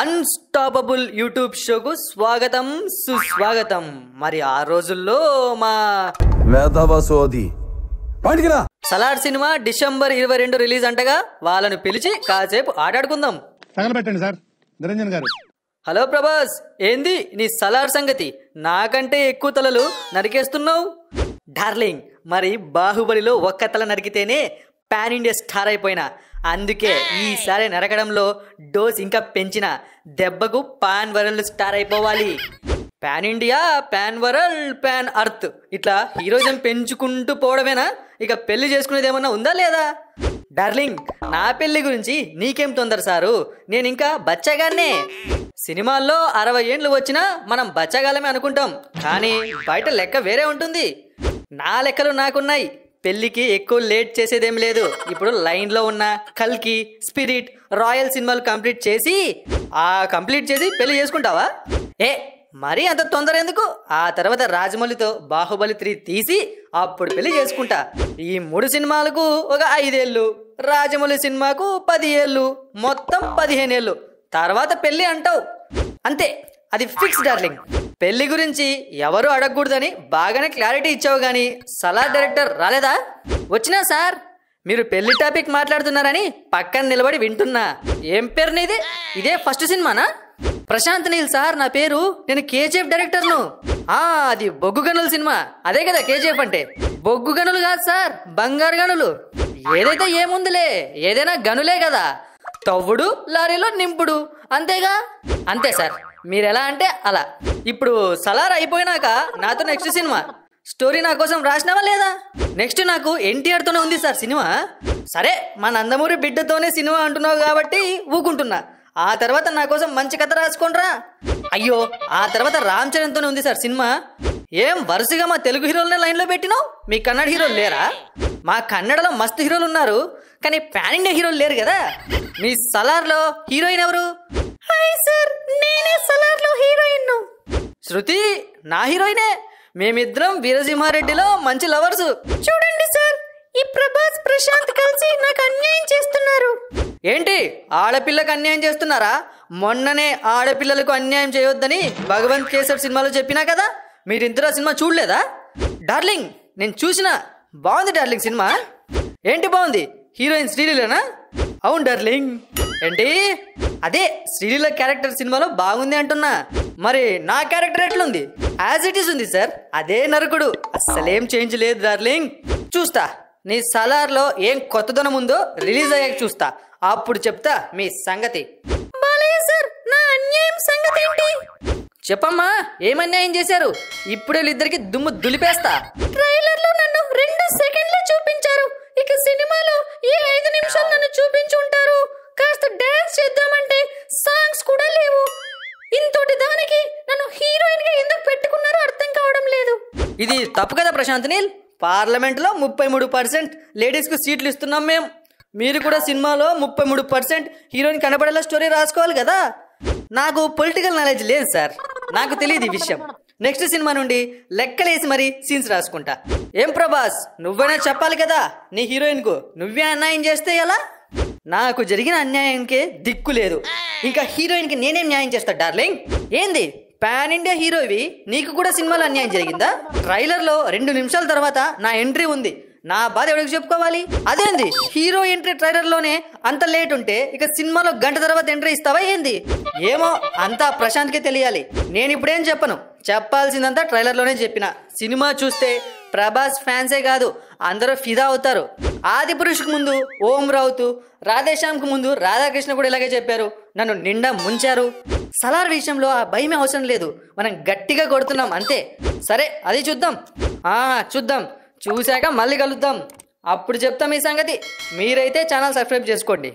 unstoppable YouTube షోకు స్వాగతం సుస్వాగతం మరి ఆ రోజుల్లో మా సోది సలార్ సినిమా డిసెంబర్ ఇరవై రెండు రిలీజ్ అంటగా వాళ్ళను పిలిచి కాసేపు ఆటాడుకుందాం తగలబెట్టండి సార్ నిరంజన్ గారు హలో ప్రభాస్ ఏంది నీ సలార్ సంగతి నాకంటే ఎక్కువ తలలు నరికేస్తున్నావు డార్లింగ్ మరి బాహుబలిలో ఒక్క తల నరికితేనే పాన్ ఇండియా స్టార్ అయిపోయిన అందుకే ఈసారి నరకడంలో డోస్ ఇంకా పెంచిన దెబ్బకు పాన్ వరల్డ్ స్టార్ అయిపోవాలి pan India pan world pan earth ఇట్లా హీరోయిజం పెంచుకుంటూ పోవడమేనా ఇక పెళ్లి చేసుకునేది ఏమన్నా ఉందా లేదా డార్లింగ్ నా పెళ్లి గురించి నీకేం తొందర సారు నేను ఇంకా బచ్చగానే సినిమాల్లో అరవై ఏండ్లు వచ్చినా మనం బచ్చగాలమే అనుకుంటాం కానీ బయట లెక్క వేరే ఉంటుంది నా లెక్కలు నాకున్నాయి పెళ్లికి ఎక్కువ లేట్ చేసేదేం లేదు ఇప్పుడు లైన్లో ఉన్న కల్కి స్పిరిట్ రాయల్ సినిమాలు కంప్లీట్ చేసి ఆ కంప్లీట్ చేసి పెళ్లి చేసుకుంటావా ఏ మరీ అంత తొందర ఎందుకు ఆ తర్వాత రాజమౌళితో బాహుబలి త్రీ తీసి అప్పుడు పెళ్లి చేసుకుంటా ఈ మూడు సినిమాలకు ఒక ఐదేళ్ళు రాజమౌళి సినిమాకు పది ఏళ్ళు మొత్తం పదిహేను ఏళ్ళు తర్వాత పెళ్లి అంటావు అంతే అది ఫిక్స్ డార్లింగ్ పెళ్లి గురించి ఎవరు అడగకూడదని బాగానే క్లారిటీ ఇచ్చావు కానీ సలా డైరెక్టర్ రాలేదా వచ్చినా సార్ మీరు పెళ్లి టాపిక్ మాట్లాడుతున్నారని పక్కన నిలబడి వింటున్నా ఏం పేరు నీది ఇదే ఫస్ట్ సినిమానా ప్రశాంత్ నీల్ సార్ నా పేరు నేను కేజీఎఫ్ డైరెక్టర్ను ఆ అది బొగ్గు గనుల సినిమా అదే కదా కేజీఎఫ్ అంటే బొగ్గు గనులు కాదు సార్ బంగారు గనులు ఏదైతే ఏముందిలే ఏదైనా గనులే కదా తవ్వుడు లారీలో నింపుడు అంతేగా అంతే సార్ మీరు ఎలా అంటే అలా ఇప్పుడు సలార్ అయిపోయినాక నాతో నెక్స్ట్ సినిమా స్టోరీ నా కోసం రాసినావా లేదా నెక్స్ట్ నాకు ఎన్టీఆర్తోనే ఉంది సార్ సినిమా సరే మా నందమూరి బిడ్డతోనే సినిమా అంటున్నావు కాబట్టి ఊకుంటున్నా ఆ తర్వాత నా కోసం మంచి కథ రాసుకోండిరా అయ్యో ఆ తర్వాత రామ్ చరణ్తోనే ఉంది సార్ సినిమా ఏం వరుసగా మా తెలుగు హీరోలనే లైన్లో పెట్టినావు మీ కన్నడ హీరోలు లేరా మా కన్నడలో మస్తు హీరోలు ఉన్నారు కానీ పాన్ ఇండియా హీరోలు లేరు కదా మీ సలార్లో హీరోయిన్ ఎవరు హాయ్ సార్ నేనే సలార్లో హీరోయిన్ శృతి నా హీరోయినే మేమిద్దరం వీరసింహారెడ్డిలో మంచి లవర్స్ చూడండి సార్ ఈ ప్రభాస్ ప్రశాంత్ కలిసి నాకు అన్యాయం చేస్తున్నారు ఏంటి ఆడపిల్లకు అన్యాయం చేస్తున్నారా మొన్ననే ఆడపిల్లలకు అన్యాయం చేయొద్దని భగవంత్ కేసర్ సినిమాలో చెప్పినా కదా మీరిందరూ సినిమా చూడలేదా డార్లింగ్ నేను చూసిన బాగుంది డార్లింగ్ సినిమా ఏంటి బాగుంది హీరోయిన్ శ్రీలీలనా అవును డార్లింగ్ ఏంటి అదే శ్రీలీల క్యారెక్టర్ సినిమాలో బాగుంది అంటున్నా మరి నా క్యారెక్టర్ ఎట్లుంది యాజ్ ఇట్ ఈస్ ఉంది సార్ అదే నరకుడు అస్సలేం చేంజ్ లేదు డార్లింగ్ చూస్తా నీ సలార్లో ఏం కొత్తదనం ఉందో రిలీజ్ అయ్యాక చూస్తా అప్పుడు చెప్తా మీ సంగతి సార్ చెప్పమ్మా ఏమన్యాయం చేశారు ఇప్పుడే ఇద్దరికి దుమ్ము దులిపేస్తా నిమిషాలు నన్ను చూపించుంటారు కాస్త డ్యాన్స్ చేద్దామంటే సాంగ్స్ కూడా లేవు ఇంతటి దానికి నన్ను హీరోయిన్ గా ఎందుకు పెట్టుకున్నారో అర్థం కావడం లేదు ఇది తప్పు కదా ప్రశాంత్ నీల్ పార్లమెంట్లో ముప్పై మూడు పర్సెంట్ లేడీస్కు సీట్లు ఇస్తున్నాం మేము మీరు కూడా సినిమాలో ముప్పై మూడు పర్సెంట్ హీరోయిన్ కనబడేలా స్టోరీ రాసుకోవాలి కదా నాకు పొలిటికల్ నాలెడ్జ్ లేదు సార్ నాకు తెలియదు ఈ విషయం నెక్స్ట్ సినిమా నుండి లెక్కలేసి మరి సీన్స్ రాసుకుంటా ఏం ప్రభాస్ నువ్వైనా చెప్పాలి కదా నీ హీరోయిన్ కు నువ్వే అన్యాయం చేస్తే ఎలా నాకు జరిగిన అన్యాయంకి దిక్కు లేదు ఇంకా హీరోయిన్ కి నేనేం న్యాయం చేస్తా డార్లింగ్ ఏంది పాన్ ఇండియా హీరోవి నీకు కూడా సినిమాలో అన్యాయం జరిగిందా ట్రైలర్లో రెండు నిమిషాల తర్వాత నా ఎంట్రీ ఉంది నా బాధ ఎవరికి చెప్పుకోవాలి అదేంది హీరో ఎంట్రీ ట్రైలర్ లోనే అంత లేట్ ఉంటే ఇక సినిమాలో గంట తర్వాత ఎంట్రీ ఇస్తావా ఏంది ఏమో అంతా ప్రశాంత్కే తెలియాలి నేను ఇప్పుడేం చెప్పను చెప్పాల్సిందంతా ట్రైలర్లోనే చెప్పిన సినిమా చూస్తే ప్రభాస్ ఫ్యాన్సే కాదు అందరూ ఫిదా అవుతారు ఆది పురుషుకు ముందు ఓం రావుత్ రాధేశ్యామ్కి ముందు రాధాకృష్ణ కూడా ఇలాగే చెప్పారు నన్ను నిండా ముంచారు సలార్ విషయంలో ఆ భయమే అవసరం లేదు మనం గట్టిగా కొడుతున్నాం అంతే సరే అది చూద్దాం చూద్దాం చూశాక మళ్ళీ కలుద్దాం అప్పుడు చెప్తాం ఈ సంగతి మీరైతే ఛానల్ సబ్స్క్రైబ్ చేసుకోండి